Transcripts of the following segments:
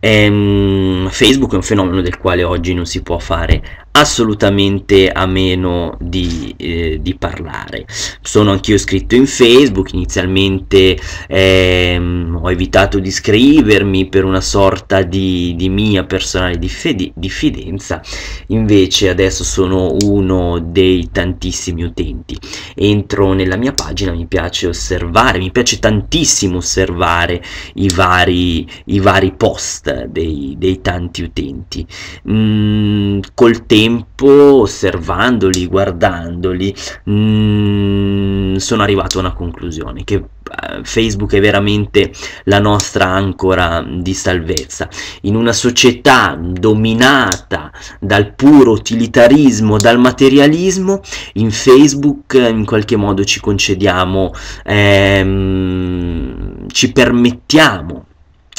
Ehm, Facebook è un fenomeno del quale oggi non si può fare assolutamente a meno di, eh, di parlare. Sono anch'io iscritto in Facebook, inizialmente ehm, ho evitato di scrivermi per una sorta di, di mia personale diffidenza, invece adesso sono uno dei tantissimi utenti. Entro nella mia pagina, mi piace osservare, mi piace tantissimo osservare i vari, i vari post richiesta eh, dei, dei tanti utenti. Mm, col tempo, osservandoli, guardandoli, mm, sono arrivato a una conclusione che eh, Facebook è veramente la nostra ancora di salvezza. In una società dominata dal puro utilitarismo, dal materialismo, in Facebook eh, in qualche modo ci concediamo, ehm, ci permettiamo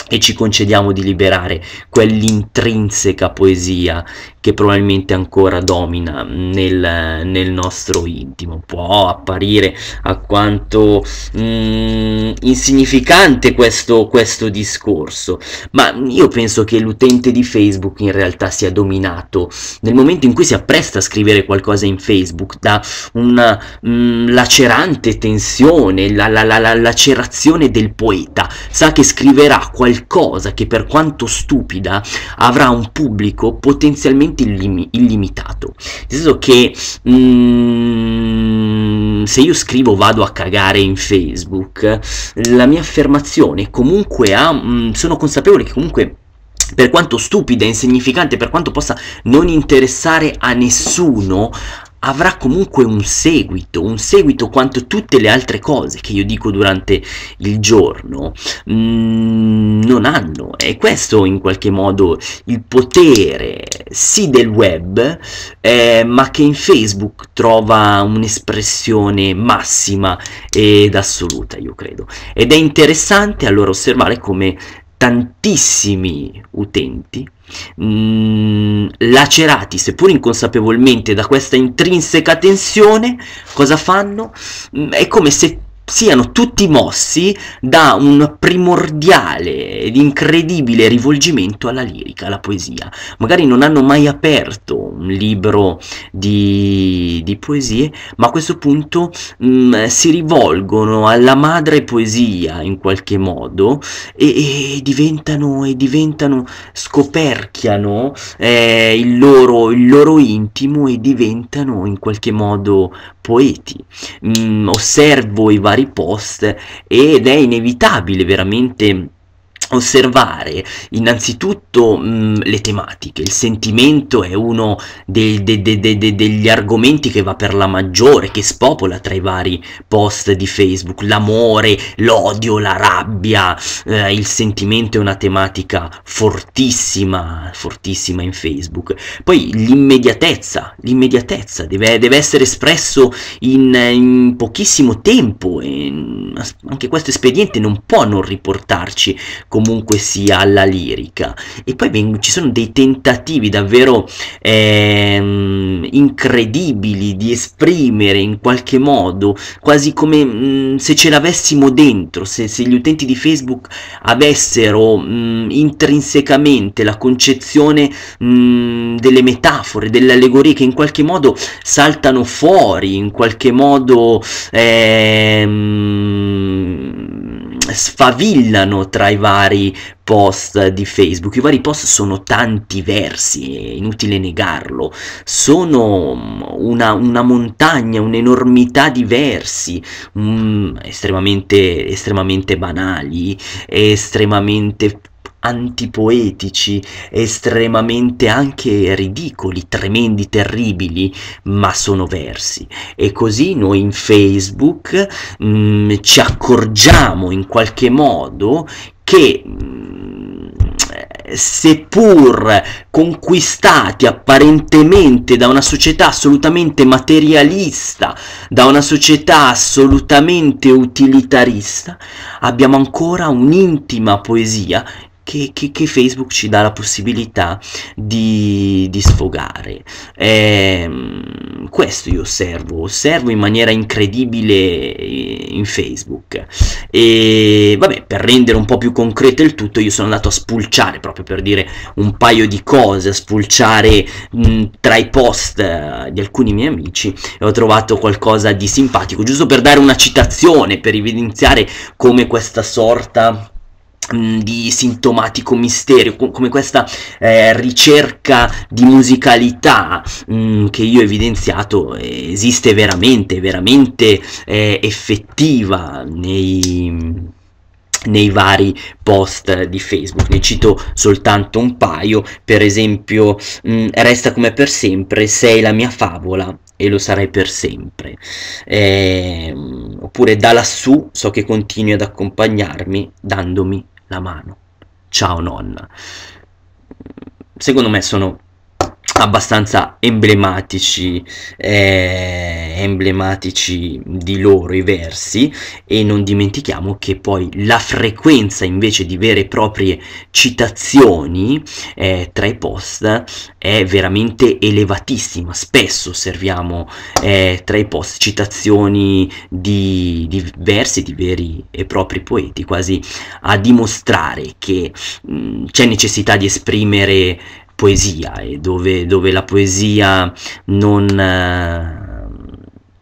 e ci concediamo di liberare quell'intrinseca poesia che probabilmente ancora domina nel, nel nostro intimo. Può apparire a quanto mh, mm, insignificante questo, questo discorso, ma io penso che l'utente di Facebook in realtà sia dominato nel momento in cui si appresta a scrivere qualcosa in Facebook da una mh, mm, lacerante tensione, la, la, la, la lacerazione del poeta. Sa che scriverà qualcosa qualcosa che per quanto stupida avrà un pubblico potenzialmente illim- illimitato. Nel senso che mm, se io scrivo vado a cagare in Facebook, la mia affermazione comunque ha, mm, sono consapevole che comunque per quanto stupida e insignificante, per quanto possa non interessare a nessuno, avrà comunque un seguito, un seguito quanto tutte le altre cose che io dico durante il giorno mh, mm, non hanno. E questo in qualche modo il potere sì del web, eh, ma che in Facebook trova un'espressione massima ed assoluta, io credo. Ed è interessante allora osservare come tantissimi utenti mh, mm, lacerati seppur inconsapevolmente da questa intrinseca tensione, cosa fanno? Mm, è come se siano tutti mossi da un primordiale ed incredibile rivolgimento alla lirica, alla poesia. Magari non hanno mai aperto un libro di, di poesie, ma a questo punto mh, mm, si rivolgono alla madre poesia in qualche modo e, e diventano, e diventano, scoperchiano eh, il, loro, il loro intimo e diventano in qualche modo poeti. Mh, mm, osservo i vari vari post ed è inevitabile veramente osservare innanzitutto mh, mm, le tematiche, il sentimento è uno dei, de, de, de, degli argomenti che va per la maggiore, che spopola tra i vari post di Facebook, l'amore, l'odio, la rabbia, eh, il sentimento è una tematica fortissima, fortissima in Facebook. Poi l'immediatezza, l'immediatezza deve, deve essere espresso in, in pochissimo tempo, in, anche questo espediente non può non riportarci comunque sia alla lirica e poi ci sono dei tentativi davvero ehm, incredibili di esprimere in qualche modo quasi come mh, mm, se ce l'avessimo dentro se, se, gli utenti di Facebook avessero mh, mm, intrinsecamente la concezione mh, mm, delle metafore delle allegorie che in qualche modo saltano fuori in qualche modo ehm, sfavillano tra i vari post di Facebook. I vari post sono tanti versi, è inutile negarlo. Sono mm, una, una montagna, un'enormità di versi, um, estremamente, estremamente banali, estremamente antipoetici, estremamente anche ridicoli, tremendi, terribili, ma sono versi. E così noi in Facebook mh, mm, ci accorgiamo in qualche modo che mm, seppur conquistati apparentemente da una società assolutamente materialista, da una società assolutamente utilitarista, abbiamo ancora un'intima poesia che, che, che Facebook ci dà la possibilità di, di sfogare. E, ehm, questo io osservo, osservo in maniera incredibile eh, in Facebook. E vabbè, per rendere un po' più concreto il tutto, io sono andato a spulciare proprio per dire un paio di cose, a spulciare mh, tra i post eh, di alcuni miei amici e ho trovato qualcosa di simpatico, giusto per dare una citazione, per evidenziare come questa sorta Mm, di sintomatico mistero come questa eh, ricerca di musicalità mh, mm, che io ho evidenziato eh, esiste veramente, veramente eh, effettiva nei nei vari post di Facebook. Ne cito soltanto un paio, per esempio mh, mm, Resta come per sempre, sei la mia favola e lo sarai per sempre. Eh, oppure da lassù so che continui ad accompagnarmi dandomi la mano. Ciao nonna. Secondo me sono abbastanza emblematici, eh, emblematici di loro i versi e non dimentichiamo che poi la frequenza invece di vere e proprie citazioni eh, tra i post è veramente elevatissima, spesso osserviamo eh, tra i post citazioni di, di, versi di veri e propri poeti, quasi a dimostrare che mh, mm, c'è necessità di esprimere poesia e dove, dove la poesia non, eh,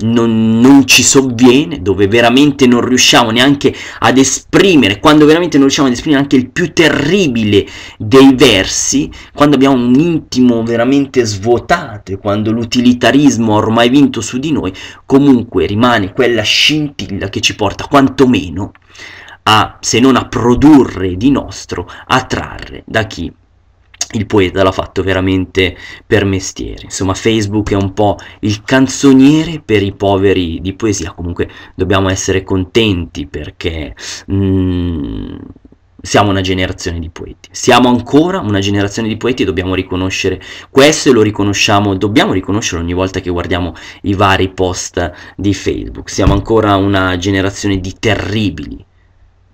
non, non, ci sovviene, dove veramente non riusciamo neanche ad esprimere, quando veramente non riusciamo ad esprimere anche il più terribile dei versi, quando abbiamo un intimo veramente svuotato, quando l'utilitarismo ha ormai vinto su di noi, comunque rimane quella scintilla che ci porta quantomeno a, se non a produrre di nostro, a trarre da chi il poeta l'ha fatto veramente per mestiere. Insomma, Facebook è un po' il canzoniere per i poveri di poesia. Comunque dobbiamo essere contenti perché mm, siamo una generazione di poeti. Siamo ancora una generazione di poeti e dobbiamo riconoscere questo e lo riconosciamo, dobbiamo riconoscerlo ogni volta che guardiamo i vari post di Facebook. Siamo ancora una generazione di terribili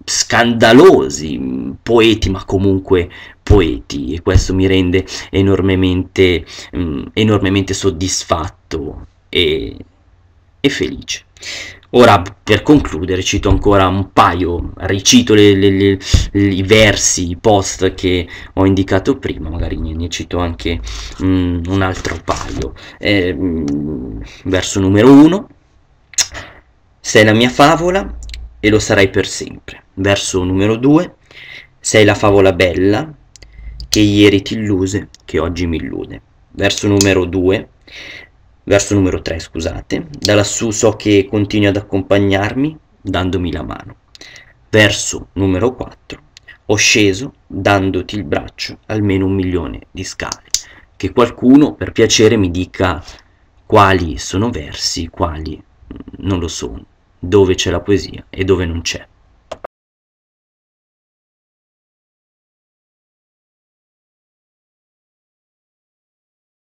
scandalosi poeti, ma comunque poeti, e questo mi rende enormemente, mh, mm, enormemente soddisfatto e, e, felice. Ora, per concludere, cito ancora un paio, ricito le, le, le, i versi, i post che ho indicato prima, magari ne, ne cito anche mh, mm, un altro paio. Eh, mh, mm, verso numero 1, sei la mia favola, e lo sarai per sempre. Verso numero 2, sei la favola bella che ieri ti illuse, che oggi mi illude. Verso numero 2, verso numero 3, scusate, da lassù so che continui ad accompagnarmi dandomi la mano. Verso numero 4, ho sceso dandoti il braccio almeno un milione di scale. Che qualcuno per piacere mi dica quali sono versi, quali non lo sono dove c'è la poesia e dove non c'è.